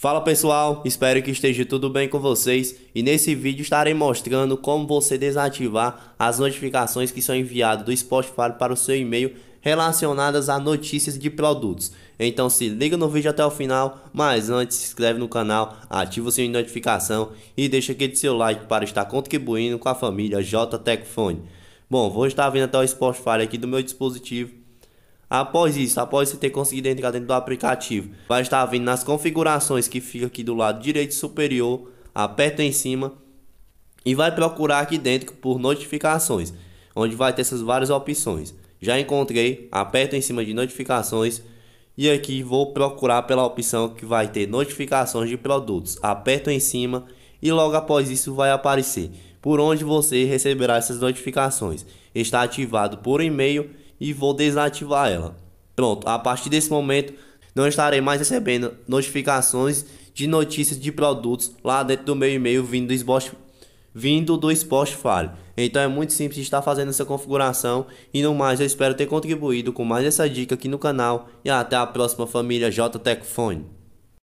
Fala pessoal, espero que esteja tudo bem com vocês e nesse vídeo estarei mostrando como você desativar as notificações que são enviadas do Spotify para o seu e-mail relacionadas a notícias de produtos. Então se liga no vídeo até o final, mas antes se inscreve no canal, ativa o sininho de notificação e deixa aquele seu like para estar contribuindo com a família JTecFone. Bom, vou estar vindo até o Spotify aqui do meu dispositivo Após isso, após você ter conseguido entrar dentro do aplicativo, vai estar vindo nas configurações que fica aqui do lado direito superior, aperta em cima e vai procurar aqui dentro por notificações, onde vai ter essas várias opções. Já encontrei, aperta em cima de notificações e aqui vou procurar pela opção que vai ter notificações de produtos. Aperto em cima e logo após isso vai aparecer por onde você receberá essas notificações. Está ativado por e-mail e vou desativar ela. Pronto, a partir desse momento não estarei mais recebendo notificações de notícias de produtos lá dentro do meu e-mail vindo do Spotify. Vindo do Spotify. Então é muito simples estar fazendo essa configuração. E no mais, eu espero ter contribuído com mais essa dica aqui no canal. E até a próxima, família JTecFone.